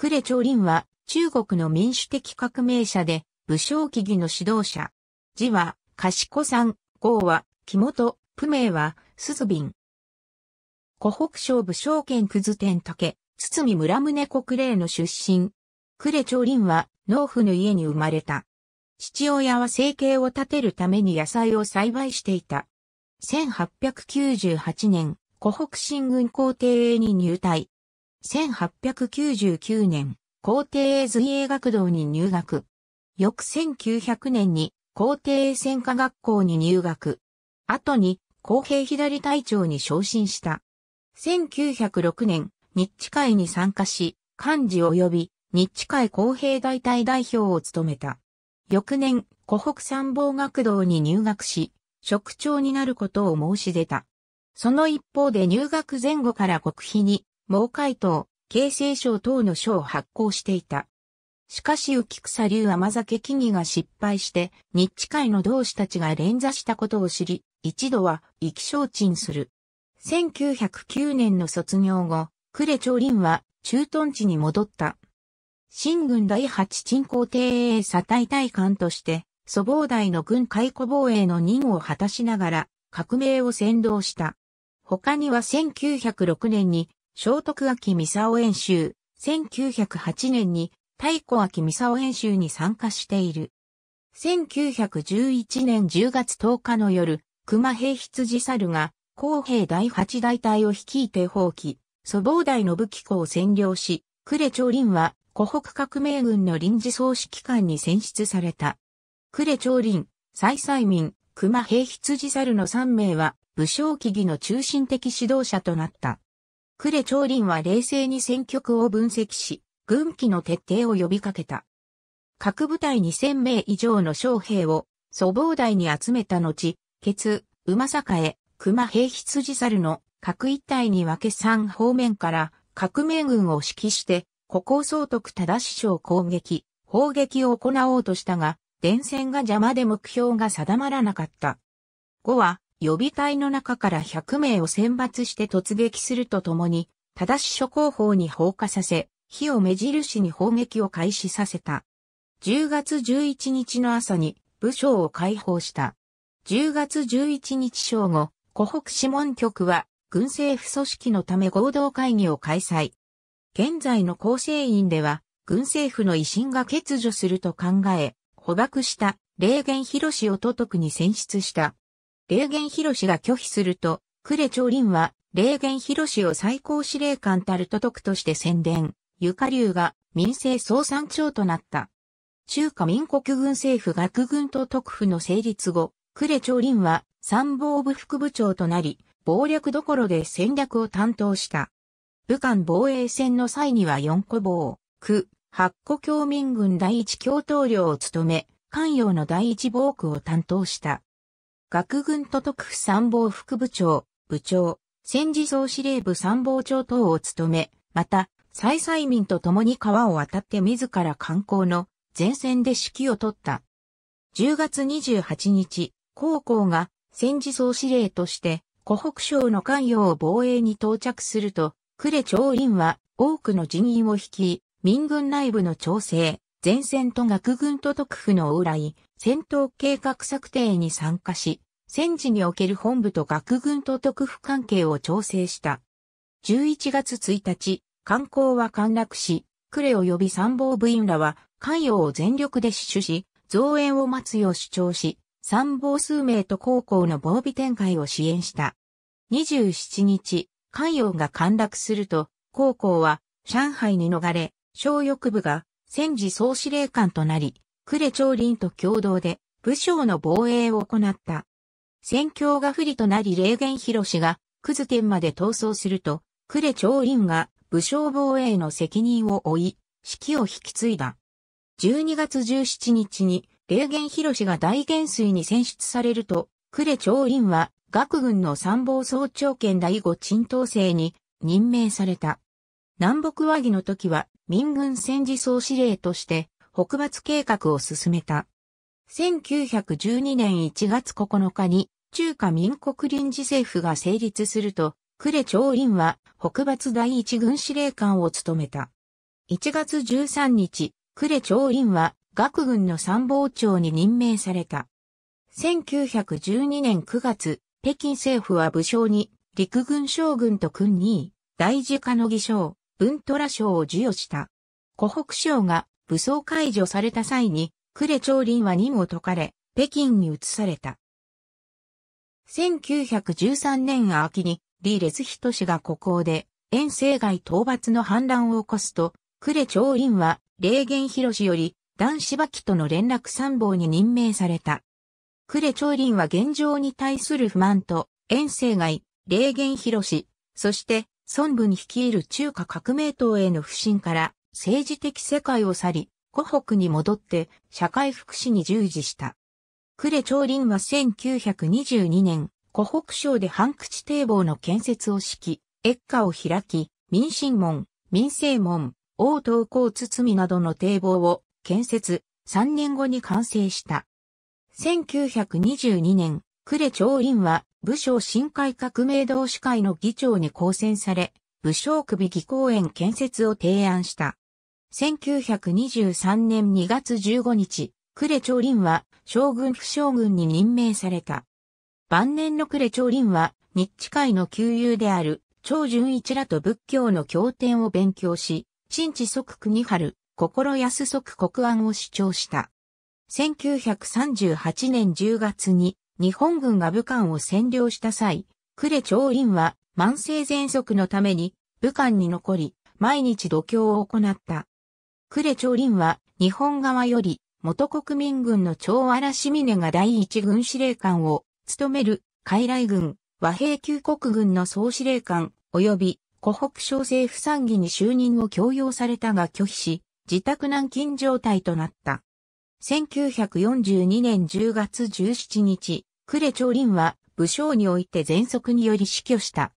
呉リ林は中国の民主的革命者で武将起義の指導者。字は賢さん、号は木本、プ名は鈴瓶。湖北省武将県くず天竹、堤村宗国霊の出身。呉リ林は農夫の家に生まれた。父親は生計を立てるために野菜を栽培していた。1898年、湖北新軍皇帝へに入隊。1899年、皇帝随英学堂に入学。翌1900年に皇帝専科学校に入学。後に公平左隊長に昇進した。1906年、日地会に参加し、幹事及び日地会公平大隊代表を務めた。翌年、湖北参謀学堂に入学し、職長になることを申し出た。その一方で入学前後から国費に毛海島、京成省等の書を発行していた。しかし浮草流甘酒木々が失敗して、日地会の同志たちが連座したことを知り、一度は意気消沈する。1909年の卒業後、呉長林は駐屯地に戻った。新軍第八鎮皇帝営佐大隊官として、祖防大の軍解雇防衛の任を果たしながら、革命を先導した。他には1906年に聖徳秋三沢演習、1908年に太古秋三沢演習に参加している。1911年10月10日の夜、熊平羊猿が、公平第八大隊を率いて放棄、祖母大の武器庫を占領し、呉長林は、湖北革命軍の臨時総指揮官に選出された。呉長林、蔡西民、熊平羊猿の3名は、武将騎技の中心的指導者となった。呉長林は冷静に戦局を分析し、軍機の徹底を呼びかけた。各部隊2000名以上の将兵を粗暴台に集めた後、ケツ、馬栄、熊兵羊猿の各一隊に分け三方面から革命軍を指揮して、古行総督忠師匠攻撃、砲撃を行おうとしたが、電線が邪魔で目標が定まらなかった。5は、予備隊の中から100名を選抜して突撃するとともに、正し諸候補に放火させ、火を目印に砲撃を開始させた。10月11日の朝に武将を解放した。10月11日正午、湖北諮問局は軍政府組織のため合同会議を開催。現在の構成員では、軍政府の威信が欠如すると考え、捕獲した、霊源広氏を都督に選出した。霊源広氏が拒否すると、呉長林は霊源広氏を最高司令官たる都督として宣伝、ゆかりゅうが民政総参長となった。中華民国軍政府学軍と特府の成立後、呉長林は参謀部副部長となり、謀略どころで戦略を担当した。武漢防衛戦の際には四個防、区、八個共民軍第一共闘領を務め、関陽の第一防区を担当した。学軍都督府参謀副部長、部長、戦時総司令部参謀長等を務め、また、再々民と共に川を渡って自ら観光の前線で指揮を取った。10月28日、高校が戦時総司令として湖北省の関与を防衛に到着すると、呉長院は多くの人員を引き、民軍内部の調整、前線と学軍と督府の往来、戦闘計画策定に参加し、戦時における本部と学軍と督府関係を調整した。11月1日、観光は陥落し、呉及び参謀部員らは関与を全力で死守し、増援を待つよう主張し、参謀数名と高校の防備展開を支援した。27日、関与が陥落すると、高校は上海に逃れ、小翼部が戦時総司令官となり、呉長林と共同で武将の防衛を行った。戦況が不利となり霊源広氏がクズ天まで逃走すると、呉長林が武将防衛の責任を負い、指揮を引き継いだ。12月17日に、霊源広氏が大元帥に選出されると、呉長林は学軍の参謀総長兼第五鎮東生に任命された。南北和議の時は民軍戦時総司令として北伐計画を進めた。1912年1月9日に中華民国臨時政府が成立すると、呉長林は北伐第一軍司令官を務めた。1月13日、呉長林は学軍の参謀長に任命された。1912年9月、北京政府は武将に陸軍将軍と君に、大事家の偽証、文虎賞を授与した。湖北省が武装解除された際に、呉長林は任を解かれ、北京に移された。1913年秋に、李烈人氏が孤高で、遠征外討伐の反乱を起こすと、呉長林は、霊源広氏より、男子馬騎との連絡参謀に任命された。呉長林は現状に対する不満と、遠征外、霊源広氏、そして、孫文率いる中華革命党への不信から政治的世界を去り、湖北に戻って社会福祉に従事した。呉長林は1922年、湖北省で半口堤防の建設を敷き、越下を開き、民進門、民生門、王東高堤などの堤防を建設、3年後に完成した。1922年、呉長林は、武将新海革命同士会の議長に公選され、武将首議公園建設を提案した。1923年2月15日、呉長林は将軍不将軍に任命された。晩年の呉長林は日地会の旧友である長純一らと仏教の経典を勉強し、新地即国春、心安即国安を主張した。1938年10月に日本軍が武漢を占領した際、呉長院は慢性喘息のために武漢に残り、毎日度胸を行った。呉長林は日本側より元国民軍の長嵐峰が第一軍司令官を務める海来軍和平旧国軍の総司令官及び湖北省政府参議に就任を強要されたが拒否し、自宅軟禁状態となった。1942年10月17日、呉長林は武将において全速により死去した。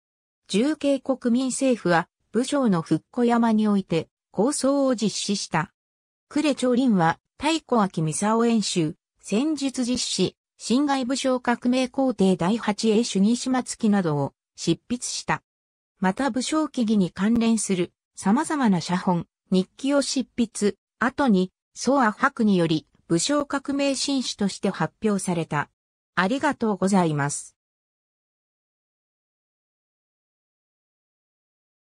重慶国民政府は武将の復古山において構想を実施した。呉長林は太古秋三沢演習、戦術実施、侵害武将革命皇帝第八英主義島付きなどを執筆した。また武将記義に関連する様々な写本、日記を執筆、後に、ソア博により武将革命紳士として発表された。ありがとうございます。